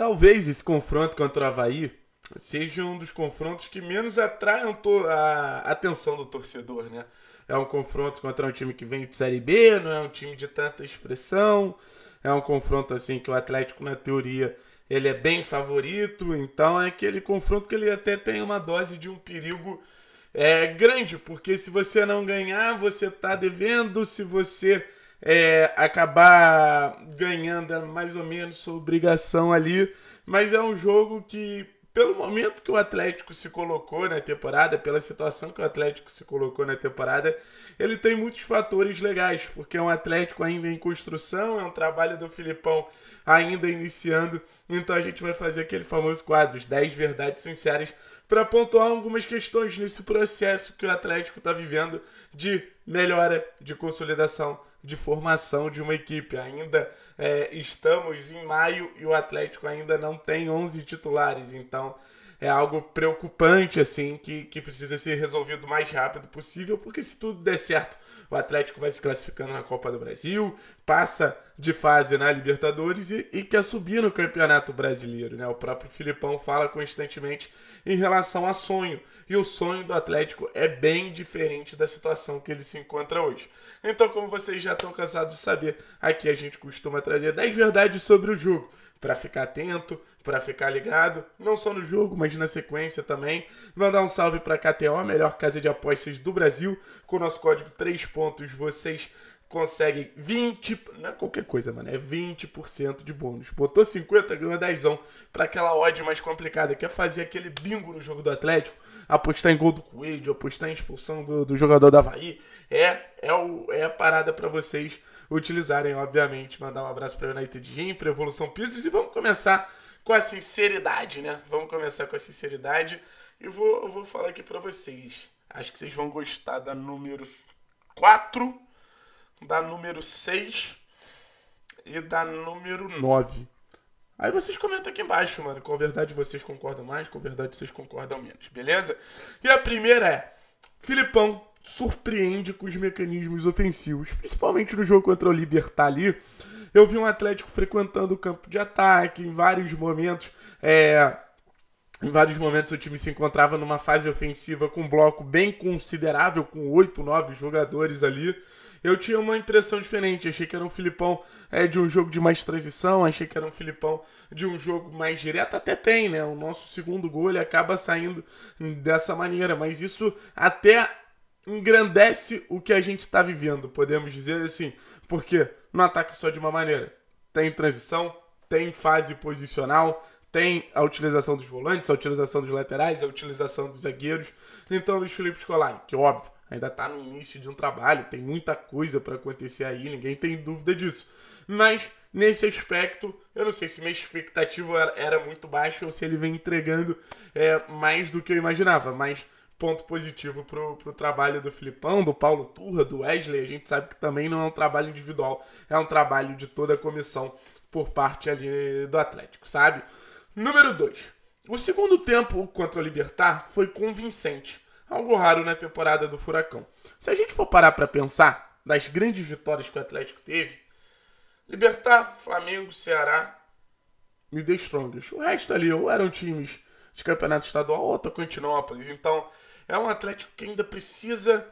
Talvez esse confronto contra o Havaí seja um dos confrontos que menos atraiam a atenção do torcedor, né? É um confronto contra um time que vem de Série B, não é um time de tanta expressão, é um confronto assim que o Atlético, na teoria, ele é bem favorito, então é aquele confronto que ele até tem uma dose de um perigo é, grande, porque se você não ganhar, você está devendo, se você é, acabar ganhando mais ou menos sua obrigação ali. Mas é um jogo que, pelo momento que o Atlético se colocou na temporada, pela situação que o Atlético se colocou na temporada, ele tem muitos fatores legais, porque é um Atlético ainda em construção, é um trabalho do Filipão ainda iniciando. Então a gente vai fazer aquele famoso quadro, os 10 verdades sinceras, para pontuar algumas questões nesse processo que o Atlético está vivendo de melhora, de consolidação de formação de uma equipe. Ainda é, estamos em maio e o Atlético ainda não tem 11 titulares, então é algo preocupante, assim, que, que precisa ser resolvido o mais rápido possível, porque se tudo der certo, o Atlético vai se classificando na Copa do Brasil, passa de fase na Libertadores e, e quer subir no Campeonato Brasileiro, né? O próprio Filipão fala constantemente em relação a sonho, e o sonho do Atlético é bem diferente da situação que ele se encontra hoje. Então, como vocês já estão cansados de saber, aqui a gente costuma trazer 10 verdades sobre o jogo para ficar atento, para ficar ligado, não só no jogo, mas na sequência também. Mandar um salve para a KTO, a melhor casa de apostas do Brasil, com o nosso código 3 pontos, vocês consegue 20, não é qualquer coisa, mano, é 20% de bônus. Botou 50, ganhou 10 para aquela odd mais complicada, quer fazer aquele bingo no jogo do Atlético, apostar em gol do Coelho, apostar em expulsão do, do jogador da Havaí, é, é, o, é a parada para vocês utilizarem, obviamente. Mandar um abraço para o United Gym, para Evolução Pisos e vamos começar com a sinceridade, né? Vamos começar com a sinceridade e vou, vou falar aqui para vocês. Acho que vocês vão gostar da número 4 da número 6 e da número 9. Aí vocês comentam aqui embaixo, mano. Com verdade vocês concordam mais, com verdade vocês concordam menos, beleza? E a primeira é: Filipão surpreende com os mecanismos ofensivos, principalmente no jogo contra o Libertar ali. Eu vi um Atlético frequentando o campo de ataque em vários momentos. É, em vários momentos o time se encontrava numa fase ofensiva com um bloco bem considerável, com oito, nove jogadores ali eu tinha uma impressão diferente. Achei que era um Filipão é, de um jogo de mais transição, achei que era um Filipão de um jogo mais direto. Até tem, né? O nosso segundo gol ele acaba saindo dessa maneira, mas isso até engrandece o que a gente está vivendo, podemos dizer assim, porque não ataca só de uma maneira. Tem transição, tem fase posicional, tem a utilização dos volantes, a utilização dos laterais, a utilização dos zagueiros. Então, Luiz Felipe Scolari, que óbvio, ainda está no início de um trabalho, tem muita coisa para acontecer aí, ninguém tem dúvida disso. Mas, nesse aspecto, eu não sei se minha expectativa era, era muito baixa ou se ele vem entregando é, mais do que eu imaginava, mas ponto positivo pro, pro trabalho do Filipão, do Paulo Turra, do Wesley. A gente sabe que também não é um trabalho individual, é um trabalho de toda a comissão por parte ali do Atlético, sabe? Número 2. O segundo tempo contra o Libertar foi convincente, algo raro na temporada do Furacão. Se a gente for parar para pensar das grandes vitórias que o Atlético teve, Libertar, Flamengo, Ceará e The Strongest. O resto ali ou eram times de campeonato estadual ou Tocantinópolis. Então é um Atlético que ainda precisa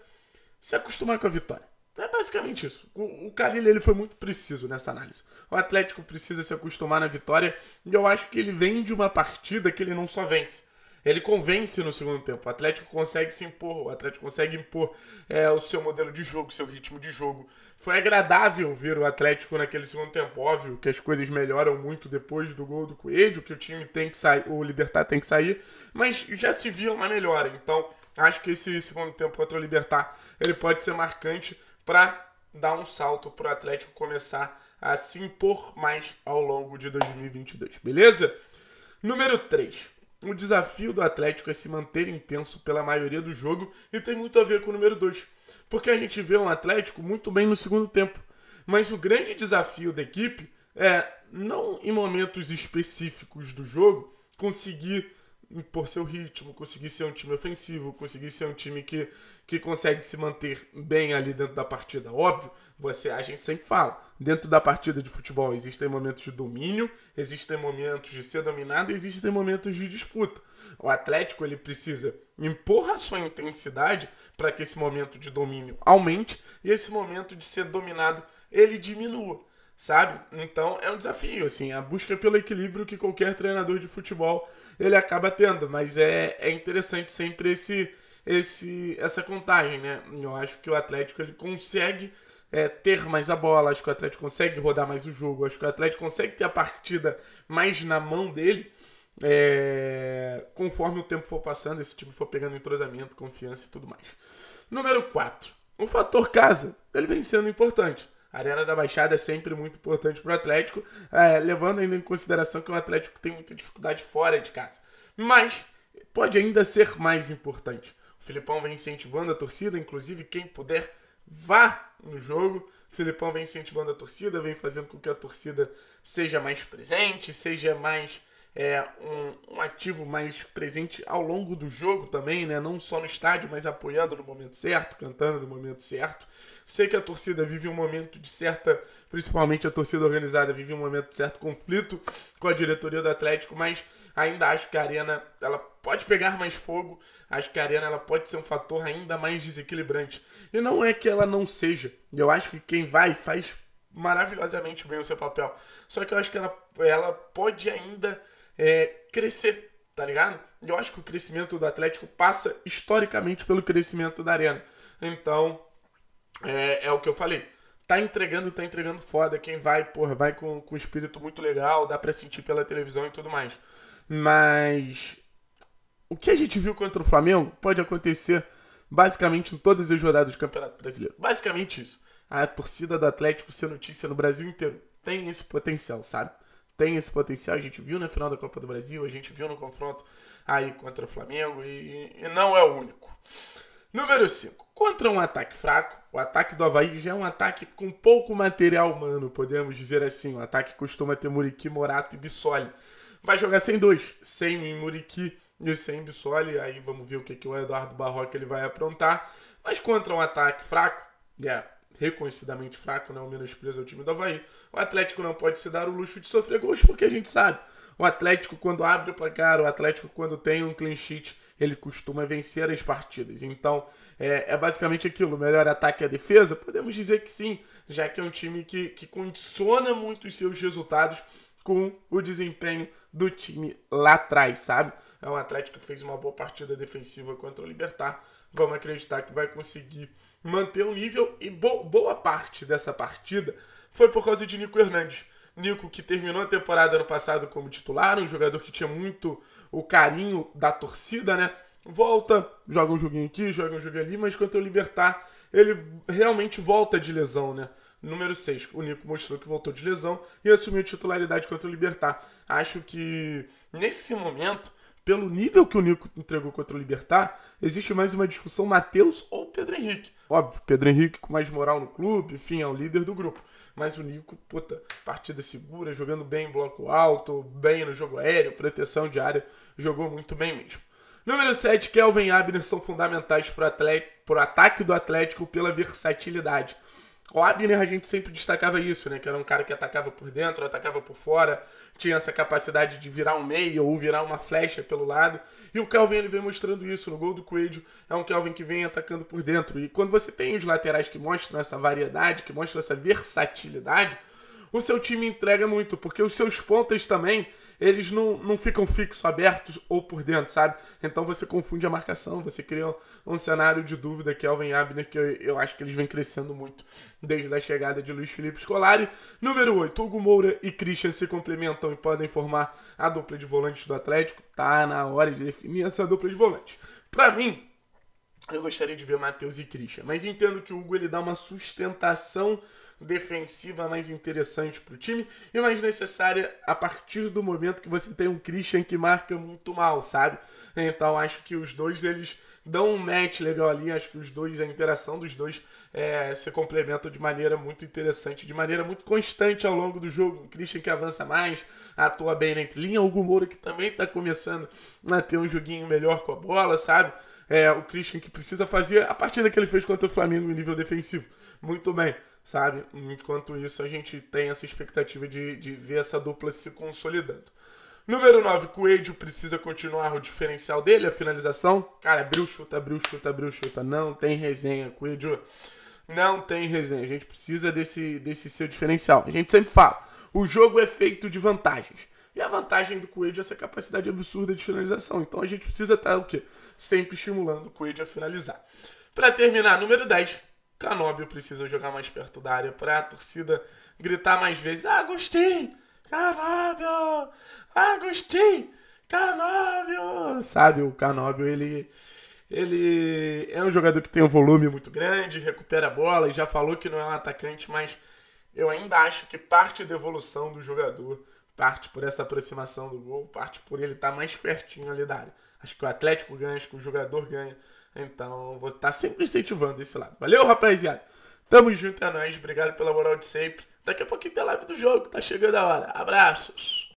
se acostumar com a vitória. É basicamente isso. O, o Carilli, ele foi muito preciso nessa análise. O Atlético precisa se acostumar na vitória e eu acho que ele vem de uma partida que ele não só vence. Ele convence no segundo tempo. O Atlético consegue se impor, o Atlético consegue impor é, o seu modelo de jogo, seu ritmo de jogo. Foi agradável ver o Atlético naquele segundo tempo. Óbvio que as coisas melhoram muito depois do gol do Coelho, que o time tem que sair, o Libertar tem que sair, mas já se via uma melhora. Então, acho que esse segundo tempo contra o Libertar ele pode ser marcante para dar um salto para o Atlético começar a se impor mais ao longo de 2022, beleza? Número 3. O desafio do Atlético é se manter intenso pela maioria do jogo e tem muito a ver com o número 2, porque a gente vê um Atlético muito bem no segundo tempo, mas o grande desafio da equipe é, não em momentos específicos do jogo, conseguir impor seu ritmo, conseguir ser um time ofensivo, conseguir ser um time que, que consegue se manter bem ali dentro da partida. Óbvio, você a gente sempre fala, dentro da partida de futebol existem momentos de domínio, existem momentos de ser dominado, existem momentos de disputa. O Atlético ele precisa impor a sua intensidade para que esse momento de domínio aumente e esse momento de ser dominado ele diminua sabe? Então é um desafio, assim, a busca pelo equilíbrio que qualquer treinador de futebol ele acaba tendo, mas é, é interessante sempre esse, esse essa contagem, né? Eu acho que o Atlético ele consegue é, ter mais a bola, acho que o Atlético consegue rodar mais o jogo, acho que o Atlético consegue ter a partida mais na mão dele. É, conforme o tempo for passando, esse time for pegando entrosamento, confiança e tudo mais. Número 4. O fator casa ele vem sendo importante. A Arena da Baixada é sempre muito importante para o Atlético, é, levando ainda em consideração que o Atlético tem muita dificuldade fora de casa. Mas pode ainda ser mais importante. O Filipão vem incentivando a torcida, inclusive quem puder, vá no jogo. O Filipão vem incentivando a torcida, vem fazendo com que a torcida seja mais presente, seja mais é, um, um, ativo mais presente ao longo do jogo também, né? Não só no estádio, mas apoiando no momento certo, cantando no momento certo. Sei que a torcida vive um momento de certa, principalmente a torcida organizada vive um momento de certo conflito com a diretoria do Atlético, mas ainda acho que a arena ela pode pegar mais fogo. Acho que a arena ela pode ser um fator ainda mais desequilibrante. E não é que ela não seja. Eu acho que quem vai faz maravilhosamente bem o seu papel. Só que eu acho que ela, ela pode ainda é, crescer, tá ligado? Eu acho que o crescimento do Atlético passa historicamente pelo crescimento da Arena. Então, é, é o que eu falei. Tá entregando, tá entregando foda. Quem vai, porra, vai com, com um espírito muito legal, dá pra sentir pela televisão e tudo mais. Mas o que a gente viu contra o Flamengo pode acontecer basicamente em todas as rodadas do Campeonato Brasileiro. Basicamente isso. A torcida do Atlético ser notícia no Brasil inteiro. Tem esse potencial, sabe? tem esse potencial, a gente viu na final da Copa do Brasil, a gente viu no confronto aí contra o Flamengo e, e não é o único. Número 5. Contra um ataque fraco, o ataque do Havaí já é um ataque com pouco material humano, podemos dizer assim. O ataque costuma ter Muriqui, Morato e Bissoli. Vai jogar sem dois, sem Muriqui e sem Bissoli. Aí vamos ver o que, que o Eduardo Barroca ele vai aprontar. Mas contra um ataque fraco, é, yeah reconhecidamente fraco, né? O menosprezo é o time do Havaí. O Atlético não pode se dar o luxo de sofrer gols, porque a gente sabe. O Atlético, quando abre o placar, o Atlético, quando tem um clean sheet, ele costuma vencer as partidas. Então, é, é basicamente aquilo: melhor ataque é a defesa? Podemos dizer que sim, já que é um time que, que condiciona muito os seus resultados com o desempenho do time lá atrás, sabe? É um Atlético que fez uma boa partida defensiva contra o Libertar. Vamos acreditar que vai conseguir manter o nível e bo boa parte dessa partida foi por causa de Nico Hernandes. Nico, que terminou a temporada ano passado como titular, um jogador que tinha muito o carinho da torcida, né? Volta, joga um joguinho aqui, joga um joguinho ali, mas quanto ao Libertar, ele realmente volta de lesão, né? Número 6, o Nico mostrou que voltou de lesão e assumiu titularidade contra o Libertar. Acho que nesse momento pelo nível que o Nico entregou contra o Libertar, existe mais uma discussão Matheus ou Pedro Henrique. Óbvio, Pedro Henrique com mais moral no clube, enfim, é o líder do grupo. Mas o Nico, puta, partida segura, jogando bem em bloco alto, bem no jogo aéreo, proteção de área, jogou muito bem mesmo. Número 7, Kelvin e Abner são fundamentais para o ataque do Atlético pela versatilidade. O Abner a gente sempre destacava isso, né? Que era um cara que atacava por dentro, atacava por fora, tinha essa capacidade de virar um meio ou virar uma flecha pelo lado. E o Kelvin ele vem mostrando isso no gol do Coelho. É um Kelvin que vem atacando por dentro. E quando você tem os laterais que mostram essa variedade, que mostram essa versatilidade, o seu time entrega muito, porque os seus pontas também, eles não, não ficam fixos, abertos ou por dentro, sabe? Então você confunde a marcação, você cria um, um cenário de dúvida que Elvin Abner, que eu, eu, acho que eles vêm crescendo muito desde a chegada de Luiz Felipe Scolari. Número 8, Hugo Moura e Christian se complementam e podem formar a dupla de volantes do Atlético. Tá na hora de definir essa dupla de volantes. Para mim, eu gostaria de ver Matheus e Christian. Mas entendo que o Hugo ele dá uma sustentação defensiva mais interessante para o time e mais necessária a partir do momento que você tem um Christian que marca muito mal, sabe? Então acho que os dois eles dão um match legal ali. Acho que os dois, a interação dos dois é, se complementa de maneira muito interessante, de maneira muito constante ao longo do jogo. O Christian que avança mais, atua bem na linha, O Hugo Moura que também está começando a ter um joguinho melhor com a bola, sabe? É, o Christian que precisa fazer a partida que ele fez contra o Flamengo em nível defensivo. Muito bem, sabe? Enquanto isso, a gente tem essa expectativa de, de ver essa dupla se consolidando. Número 9, Coelho precisa continuar o diferencial dele, a finalização. Cara, abriu, chuta, abriu, chuta, abriu, chuta. Não tem resenha, Coelho. Não tem resenha. A gente precisa desse, desse seu diferencial. A gente sempre fala, o jogo é feito de vantagens. E a vantagem do Coelho é essa capacidade absurda de finalização. Então a gente precisa estar tá, o quê? Sempre estimulando o Coelho a finalizar. Para terminar, número 10. Canóbio precisa jogar mais perto da área para a torcida gritar mais vezes. Agostinho Canobio! Canóbio! Canobio! Canóbio! Sabe, o Canóbio, ele... Ele é um jogador que tem um volume muito grande, recupera a bola e já falou que não é um atacante, mas eu ainda acho que parte da evolução do jogador parte por essa aproximação do gol, parte por ele estar tá mais pertinho ali da área. Acho que o Atlético ganha, acho que o jogador ganha. Então, vou estar tá sempre incentivando esse lado. Valeu, rapaziada! Tamo junto, é nóis. Obrigado pela moral de sempre. Daqui a pouquinho tem a live do jogo, tá chegando a hora. Abraços!